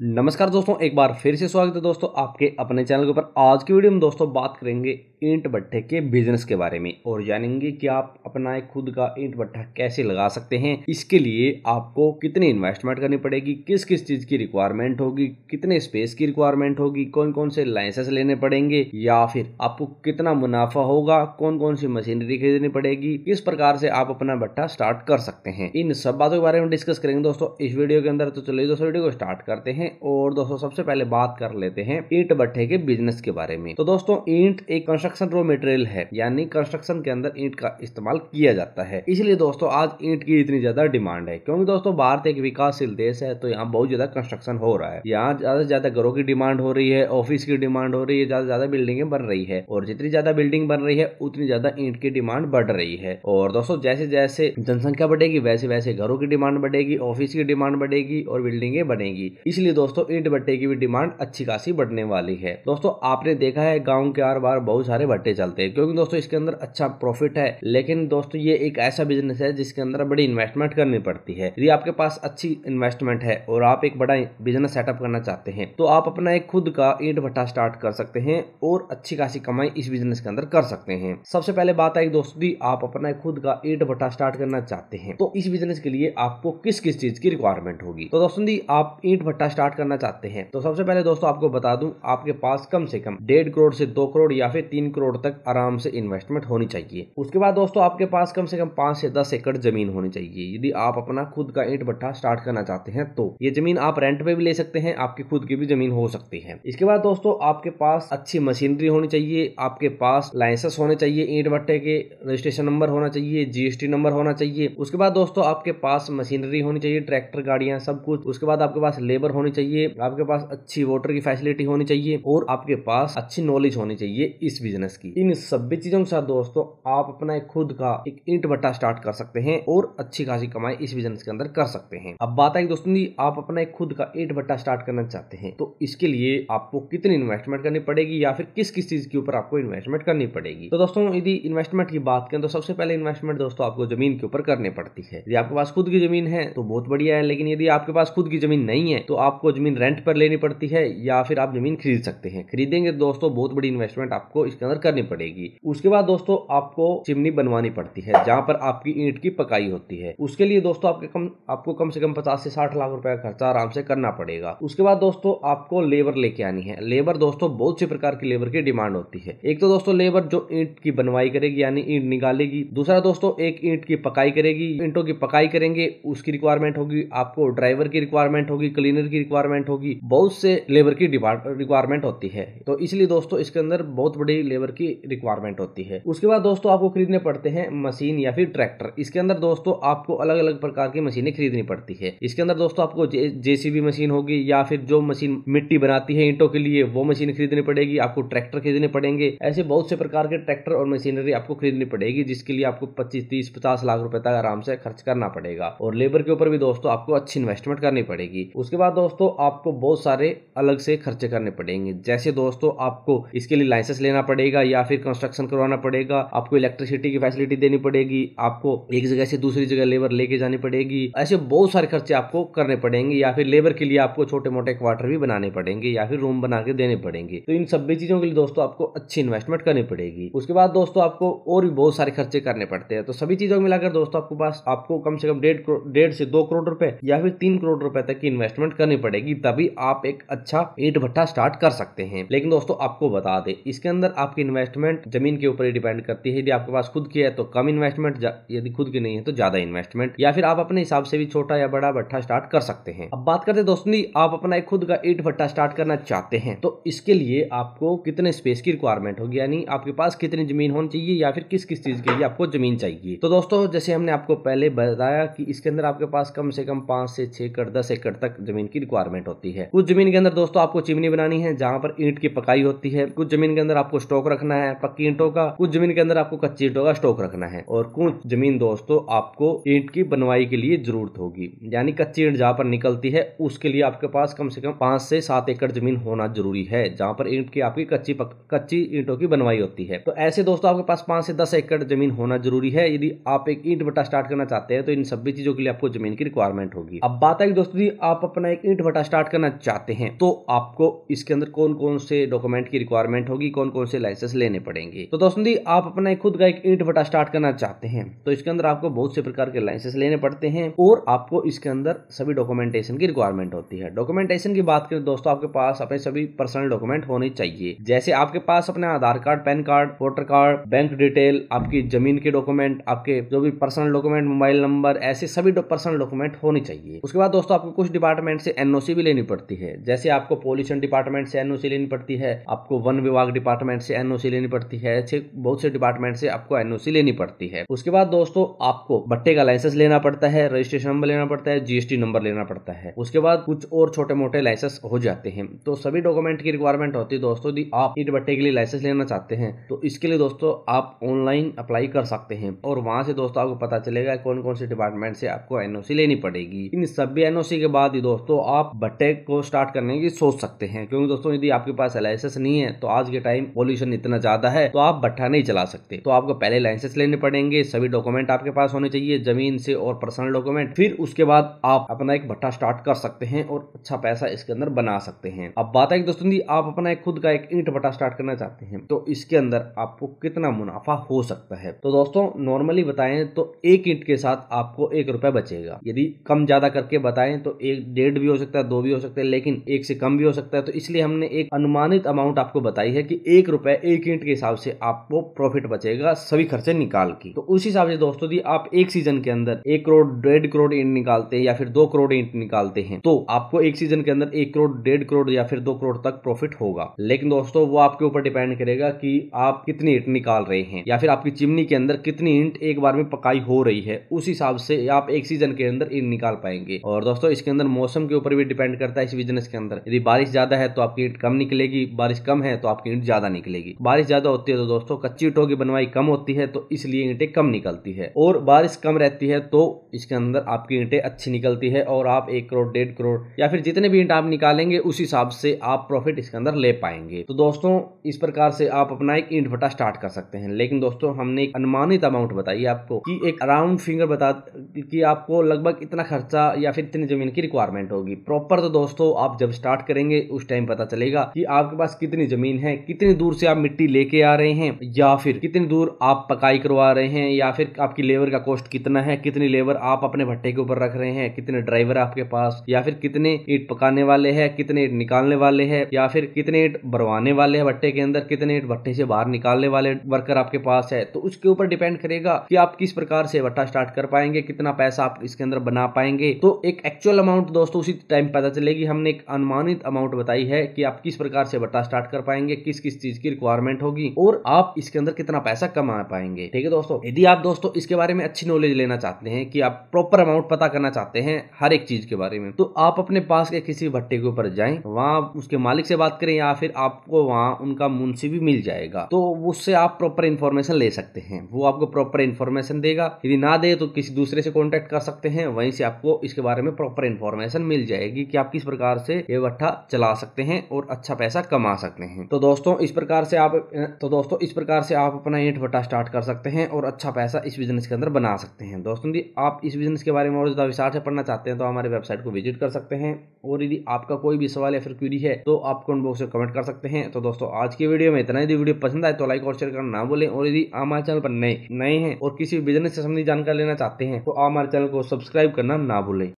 नमस्कार दोस्तों एक बार फिर से स्वागत है दोस्तों आपके अपने चैनल के ऊपर आज की वीडियो में दोस्तों बात करेंगे ईंट भट्टे के बिजनेस के बारे में और जानेंगे कि आप अपना एक खुद का ईंट भट्टा कैसे लगा सकते हैं इसके लिए आपको कितनी इन्वेस्टमेंट करनी पड़ेगी किस किस चीज की रिक्वायरमेंट होगी कितने स्पेस की रिक्वायरमेंट होगी कौन कौन से लाइसेंस लेने पड़ेंगे या फिर आपको कितना मुनाफा होगा कौन कौन सी मशीनरी खरीदनी पड़ेगी किस प्रकार से आप अपना भट्टा स्टार्ट कर सकते हैं इन सब बातों के बारे में डिस्कस करेंगे दोस्तों इस वीडियो के अंदर तो चलिए दोस्तों वीडियो को स्टार्ट करते हैं हैं और दोस्तों सबसे पहले बात कर लेते हैं ईंट भट्टे के बिजनेस के बारे में तो दोस्तों ईंट एक कंस्ट्रक्शन रो मटेरियल है यानी कंस्ट्रक्शन के अंदर ईंट का इस्तेमाल किया जाता है इसलिए दोस्तों आज ईंट की इतनी ज्यादा डिमांड है क्योंकि दोस्तों भारत एक विकासशील देश है तो यहाँ बहुत ज्यादा कंस्ट्रक्शन हो रहा है यहाँ ज्यादा से ज्यादा घरों की डिमांड हो रही है ऑफिस की डिमांड हो रही है ज्यादा से ज्यादा बिल्डिंगे बन रही है और जितनी ज्यादा बिल्डिंग बन रही है उतनी ज्यादा ईंट की डिमांड बढ़ रही है और दोस्तों जैसे जैसे जनसंख्या बढ़ेगी वैसे वैसे घरों की डिमांड बढ़ेगी ऑफिस की डिमांड बढ़ेगी और बिल्डिंगे बनेगी इसलिए इसलिए दोस्तों ईंट भट्टे की भी डिमांड अच्छी खासी बढ़ने वाली है दोस्तों आपने देखा है गाँव के आर बार बहुत सारे भट्टे चलते हैं क्योंकि दोस्तों इसके अंदर अच्छा प्रॉफिट है लेकिन दोस्तों ये एक ऐसा बिजनेस है जिसके अंदर बड़ी इन्वेस्टमेंट करनी पड़ती है यदि आपके पास अच्छी इन्वेस्टमेंट है और आप एक बड़ा बिजनेस सेटअप करना चाहते हैं तो आप अपना एक खुद का ईंट भट्टा स्टार्ट कर सकते हैं और अच्छी खासी कमाई इस बिजनेस के अंदर कर सकते हैं सबसे पहले बात आई दोस्तों आप अपना एक खुद का ईंट भट्टा स्टार्ट करना चाहते हैं तो इस बिजनेस के लिए आपको किस किस चीज की रिक्वायरमेंट होगी तो दोस्तों आप ईंट भट्टा स्टार्ट करना चाहते हैं तो सबसे पहले दोस्तों आपको बता दूं आपके पास कम से कम डेढ़ करोड़ से दो करोड़ या फिर तीन करोड़ तक आराम से इन्वेस्टमेंट होनी चाहिए उसके बाद दोस्तों आपके पास कम से कम पांच से दस एकड़ जमीन होनी चाहिए यदि आप अपना खुद का ईंट भट्टा स्टार्ट करना चाहते हैं तो ये जमीन आप रेंट पे भी ले सकते हैं आपकी खुद की भी जमीन हो सकती है इसके बाद दोस्तों आपके पास अच्छी मशीनरी होनी चाहिए आपके पास लाइसेंस होने चाहिए ईंट भट्टे के रजिस्ट्रेशन नंबर होना चाहिए जीएसटी नंबर होना चाहिए उसके बाद दोस्तों आपके पास मशीनरी होनी चाहिए ट्रैक्टर गाड़ियां सब कुछ उसके बाद आपके पास लेबर होनी चाहिए आपके पास अच्छी वोटर की फैसिलिटी होनी चाहिए और आपके पास अच्छी नॉलेज होनी चाहिए इस बिजनेस की इन सभी चीजों के साथ दोस्तों आप अपना एक खुद का एक ईंट भट्टा स्टार्ट कर सकते हैं और अच्छी खासी कमाई इस बिजनेस के अंदर कर सकते हैं अब बात आई दोस्तों जी आप अपना एक खुद का ईंट भट्टा स्टार्ट करना चाहते हैं तो इसके लिए आपको कितनी इन्वेस्टमेंट करनी पड़ेगी या फिर किस किस चीज के ऊपर आपको इन्वेस्टमेंट करनी पड़ेगी तो दोस्तों यदि इन्वेस्टमेंट की बात करें तो सबसे पहले इन्वेस्टमेंट दोस्तों आपको जमीन के ऊपर करनी पड़ती है यदि आपके पास खुद की जमीन है तो बहुत बढ़िया है लेकिन यदि आपके पास खुद की जमीन नहीं है तो आप आपको ज़मीन रेंट पर लेनी पड़ती है या फिर आप ज़मीन खरीद सकते हैं खरीदेंगे तो दोस्तों बहुत बड़ी इन्वेस्टमेंट आपको इसके अंदर करनी पड़ेगी उसके बाद दोस्तों आपको चिमनी बनवानी पड़ती है जहाँ पर आपकी ईंट की पकाई होती है उसके लिए दोस्तों आपके कम आपको कम से कम पचास से साठ लाख रुपए का खर्चा आराम से करना पड़ेगा उसके बाद दोस्तों आपको लेबर लेके आनी है लेबर दोस्तों बहुत से प्रकार की लेबर की डिमांड होती है एक तो दोस्तों लेबर जो ईंट की बनवाई करेगी यानी ईंट निकालेगी दूसरा दोस्तों एक ईंट की पकाई करेगी ईंटों की पकाई करेंगे उसकी रिक्वायरमेंट होगी आपको ड्राइवर की रिक्वायरमेंट होगी क्लीनर की रिक्वायरमेंट होगी बहुत से लेबर की रिक्वायरमेंट होती है तो इसलिए दोस्तों इसके अंदर बहुत बड़ी लेबर की रिक्वायरमेंट होती है उसके बाद दोस्तों आपको खरीदने पड़ते हैं मशीन या फिर ट्रैक्टर इसके अंदर दोस्तों आपको अलग अलग प्रकार की मशीनें खरीदनी पड़ती है इसके अंदर दोस्तों आपको जेसीबी मशीन होगी या फिर जो मशीन मिट्टी बनाती है ईंटों के लिए वो मशीन खरीदनी पड़ेगी आपको ट्रैक्टर खरीदने पड़ेंगे ऐसे बहुत से प्रकार के ट्रैक्टर और मशीनरी आपको खरीदनी पड़ेगी जिसके लिए आपको पच्चीस तीस पचास लाख रुपए तक आराम से खर्च करना पड़ेगा और लेबर के ऊपर भी दोस्तों आपको अच्छी इन्वेस्टमेंट करनी पड़ेगी उसके बाद दोस्तों दोस्तों आपको बहुत सारे अलग से खर्चे करने पड़ेंगे जैसे दोस्तों आपको इसके लिए लाइसेंस लेना पड़ेगा या फिर कंस्ट्रक्शन करवाना पड़ेगा आपको इलेक्ट्रिसिटी की फैसिलिटी देनी पड़ेगी आपको एक जगह से दूसरी जगह लेबर लेके जानी पड़ेगी ऐसे बहुत सारे खर्चे आपको करने पड़ेंगे या फिर लेबर के लिए आपको छोटे मोटे क्वार्टर भी बनाने पड़ेंगे या फिर रूम बना के देने पड़ेंगे तो इन सभी चीजों के लिए दोस्तों आपको अच्छी इन्वेस्टमेंट करनी पड़ेगी उसके बाद दोस्तों आपको और भी बहुत सारे खर्चे करने पड़ते हैं तो सभी चीजों को मिलाकर दोस्तों आपको पास आपको कम से कम डेढ़ डेढ़ से दो करोड़ रुपए या फिर तीन करोड़ रुपए तक की इन्वेस्टमेंट करनी पड़ेगी पड़ेगी तभी आप एक अच्छा ईट भट्टा स्टार्ट कर सकते हैं लेकिन दोस्तों आपको बता दें इसके अंदर आपकी इन्वेस्टमेंट जमीन के ऊपर ही डिपेंड करती है यदि आपके पास खुद की है तो कम इन्वेस्टमेंट यदि खुद की नहीं है तो ज्यादा इन्वेस्टमेंट या फिर आप अपने हिसाब से भी छोटा या बड़ा भट्टा स्टार्ट कर सकते हैं अब बात करते दोस्तों आप अपना एक खुद का ईट भट्टा स्टार्ट करना चाहते हैं तो इसके लिए आपको कितने स्पेस की रिक्वायरमेंट होगी यानी आपके पास कितनी जमीन होनी चाहिए या फिर किस किस चीज के लिए आपको जमीन चाहिए तो दोस्तों जैसे हमने आपको पहले बताया कि इसके अंदर आपके पास कम से कम पांच से छह एकड़ दस एकड़ तक जमीन की रिक्वायरमेंट रिक्वायरमेंट होती है कुछ जमीन के अंदर दोस्तों आपको चिमनी बनानी है जहां पर ईंट की पकाई होती है कुछ जमीन के अंदर आपको स्टॉक रखना है पक्की ईंटों का कुछ जमीन के अंदर आपको कच्ची ईंटों का स्टॉक रखना है और कुछ जमीन दोस्तों आपको ईंट की बनवाई के लिए जरूरत होगी यानी कच्ची ईंट जहां पर निकलती है उसके लिए आपके पास कम से कम पांच से सात एकड़ जमीन होना जरूरी है जहां पर ईंट की आपकी कच्ची कच्ची ईंटों की बनवाई होती है तो ऐसे दोस्तों आपके पास पांच से दस एकड़ जमीन होना जरूरी है यदि आप एक ईंट बटा स्टार्ट करना चाहते हैं तो इन सभी चीजों के लिए आपको जमीन की रिक्वायरमेंट होगी अब बात आई दोस्तों आप अपना एक ईंट बटा स्टार्ट करना चाहते हैं तो आपको इसके अंदर कौन कौन से डॉक्यूमेंट की रिक्वायरमेंट होगी कौन कौन से लाइसेंस लेने पड़ेंगे तो दोस्तों दी आप अपना खुद का एक ईट बटा स्टार्ट करना चाहते हैं तो इसके अंदर आपको बहुत से प्रकार के लाइसेंस लेने पड़ते हैं और आपको इसके अंदर सभी डॉक्यूमेंटेशन की रिक्वायरमेंट होती है डॉक्यूमेंटेशन की बात करें दोस्तों आपके पास अपने सभी पर्सनल डॉक्यूमेंट होने चाहिए जैसे आपके पास अपने Aadhaar card PAN card voter card bank detail आपकी जमीन के डॉक्यूमेंट आपके जो भी पर्सनल डॉक्यूमेंट मोबाइल नंबर ऐसे सभी पर्सनल डॉक्यूमेंट होने चाहिए उसके बाद दोस्तों आपको कुछ डिपार्टमेंट से एन एनओसी भी लेनी पड़ती है जैसे आपको पोल्यूशन डिपार्टमेंट से एनओसी लेनी पड़ती है आपको वन विभाग डिपार्टमेंट से एनओसी लेनी पड़ती है ऐसे बहुत से डिपार्टमेंट से आपको एनओसी लेनी पड़ती है उसके बाद दोस्तों आपको भट्टे का लाइसेंस लेना पड़ता है रजिस्ट्रेशन नंबर लेना पड़ता है जीएसटी नंबर लेना पड़ता है उसके बाद कुछ और छोटे मोटे लाइसेंस हो जाते हैं तो सभी डॉक्यूमेंट की रिक्वायरमेंट होती है दोस्तों यदि आप ईट भट्टे के लिए लाइसेंस लेना चाहते हैं तो इसके लिए दोस्तों आप ऑनलाइन अप्लाई कर सकते हैं और वहां से दोस्तों आपको पता चलेगा कौन कौन से डिपार्टमेंट से आपको एनओसी लेनी पड़ेगी इन सभी एनओसी के बाद ही दोस्तों आप आप भट्टे को स्टार्ट करने की सोच सकते हैं क्योंकि दोस्तों यदि आपके पास लाइसेंस नहीं है तो आज के टाइम पॉल्यूशन इतना ज्यादा है तो आप भट्टा नहीं चला सकते तो आपको पहले लाइसेंस लेने पड़ेंगे सभी डॉक्यूमेंट आपके पास होने चाहिए जमीन से और पर्सनल डॉक्यूमेंट फिर उसके बाद आप अपना एक भट्टा स्टार्ट कर सकते हैं और अच्छा पैसा इसके अंदर बना सकते हैं अब बात है दोस्तों दोस्तों आप अपना एक खुद का एक ईंट भट्टा स्टार्ट करना चाहते हैं तो इसके अंदर आपको कितना मुनाफा हो सकता है तो दोस्तों नॉर्मली बताएं तो एक ईंट के साथ आपको एक रुपए बचेगा यदि कम ज्यादा करके बताएं तो एक डेढ़ भी हो सकता सकता है दो भी हो सकते हैं लेकिन एक से कम भी हो सकता है तो इसलिए हमने एक अनुमानित अमाउंट आपको बताई है कि एक रुपए एक ईंट के हिसाब से आपको प्रॉफिट बचेगा सभी खर्चे निकाल के तो उस हिसाब से दोस्तों जी आप एक सीजन के अंदर एक करोड़ डेढ़ करोड़ ईंट निकालते हैं या फिर दो करोड़ ईंट निकालते हैं तो आपको एक सीजन के अंदर एक करोड़ डेढ़ करोड़ या फिर दो करोड़ तक प्रॉफिट होगा लेकिन दोस्तों वो आपके ऊपर डिपेंड करेगा कि आप कितनी ईंट निकाल रहे हैं या फिर आपकी चिमनी के अंदर कितनी ईंट एक बार में पकाई हो रही है उस हिसाब से आप एक सीजन के अंदर ईंट निकाल पाएंगे और दोस्तों इसके अंदर मौसम के ऊपर भी भी डिपेंड करता है इस बिजनेस के अंदर यदि बारिश ज्यादा है तो आपकी ईट कम निकलेगी बारिश कम है तो आपकी ईट ज्यादा निकलेगी बारिश ज्यादा होती है तो दोस्तों कच्ची ईटों की बनवाई कम होती है तो इसलिए ईंटें कम निकलती है और बारिश कम रहती है तो इसके अंदर आपकी ईंटें अच्छी निकलती है और आप एक करोड़ डेढ़ करोड़ या फिर जितने भी ईंट आप निकालेंगे उस हिसाब से आप प्रॉफिट इसके अंदर ले पाएंगे तो दोस्तों इस प्रकार से आप अपना एक ईंट भट्टा स्टार्ट कर सकते हैं लेकिन दोस्तों हमने एक अनुमानित अमाउंट बताई आपको कि एक अराउंड फिंगर बता कि आपको लगभग इतना खर्चा या फिर इतनी जमीन की रिक्वायरमेंट होगी प्रॉपर तो दोस्तों आप जब स्टार्ट करेंगे उस टाइम पता चलेगा कि आपके पास कितनी जमीन है कितनी दूर से आप मिट्टी लेके आ रहे हैं या फिर कितनी दूर आप पकाई करवा रहे हैं या फिर आपकी लेबर का कॉस्ट कितना है कितनी लेबर आप अपने भट्टे के ऊपर रख रहे हैं कितने ड्राइवर आपके पास या फिर कितने ईट पकाने वाले है कितने ईट निकालने वाले है या फिर कितने ईट भरवाने वाले है भट्टे के अंदर कितने ईट भट्टे से बाहर निकालने वाले वर्कर आपके पास है तो उसके ऊपर डिपेंड करेगा कि आप किस प्रकार से भट्टा स्टार्ट कर पाएंगे कितना पैसा आप इसके अंदर बना पाएंगे तो एक एक्चुअल अमाउंट दोस्तों उसी टाइम लाइन पता चलेगी हमने एक अनुमानित अमाउंट बताई है कि आप किस प्रकार से बट्टा स्टार्ट कर पाएंगे किस किस चीज की रिक्वायरमेंट होगी और आप इसके अंदर कितना पैसा कमा पाएंगे ठीक है दोस्तों यदि आप दोस्तों इसके बारे में अच्छी नॉलेज लेना चाहते हैं कि आप प्रॉपर अमाउंट पता करना चाहते हैं हर एक चीज के बारे में तो आप अपने पास के किसी भट्टे के ऊपर जाए वहाँ उसके मालिक से बात करें या फिर आपको वहाँ उनका मुंशी भी मिल जाएगा तो उससे आप प्रॉपर इन्फॉर्मेशन ले सकते हैं वो आपको प्रॉपर इन्फॉर्मेशन देगा यदि ना दे तो किसी दूसरे से कॉन्टेक्ट कर सकते हैं वहीं से आपको इसके बारे में प्रॉपर इन्फॉर्मेशन मिल जाएगी रहेगी कि आप किस प्रकार से ये भट्टा चला सकते हैं और अच्छा पैसा कमा सकते हैं तो दोस्तों इस प्रकार से आप तो दोस्तों इस प्रकार से आप अपना ईट भट्टा स्टार्ट कर सकते हैं और अच्छा पैसा इस बिजनेस के अंदर बना सकते हैं दोस्तों यदि आप इस बिजनेस के बारे में और ज़्यादा विस्तार से पढ़ना चाहते हैं तो हमारे वेबसाइट को विजिट कर सकते हैं और यदि आपका कोई भी सवाल या फिर क्यूरी है तो आप कमेंट बॉक्स में कमेंट कर सकते हैं तो दोस्तों आज की वीडियो में इतना यदि वीडियो पसंद आए तो लाइक और शेयर करना ना बोले और यदि हमारे चैनल पर नए नए हैं और किसी बिजनेस से संबंधित जानकारी लेना चाहते हैं तो आप हमारे चैनल को सब्सक्राइब करना ना भूलें